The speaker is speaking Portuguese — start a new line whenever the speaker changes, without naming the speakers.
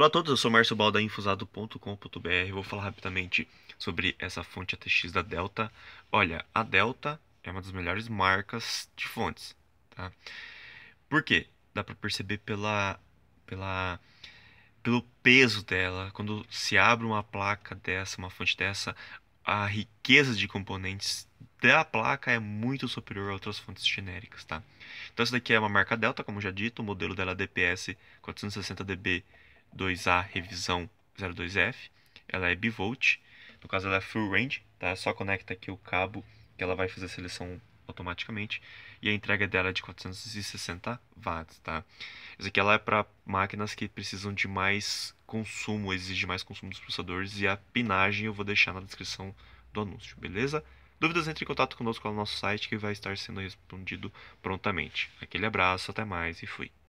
Olá a todos, eu sou Márcio Bal da infusado.com.br. Vou falar rapidamente sobre essa fonte ATX da Delta. Olha, a Delta é uma das melhores marcas de fontes, tá? Por quê? Dá para perceber pela pela pelo peso dela. Quando se abre uma placa dessa, uma fonte dessa, a riqueza de componentes da placa é muito superior a outras fontes genéricas, tá? Então essa daqui é uma marca Delta, como já dito, o modelo dela é DPS 460DB 2A revisão 02F. Ela é bivolt, no caso ela é full range, tá? Só conecta aqui o cabo que ela vai fazer a seleção automaticamente e a entrega dela é de 460 watts, tá? Isso aqui ela é para máquinas que precisam de mais consumo, exige mais consumo dos processadores e a pinagem eu vou deixar na descrição do anúncio, beleza? Dúvidas entre em contato conosco lá no nosso site que vai estar sendo respondido prontamente. Aquele abraço, até mais e fui.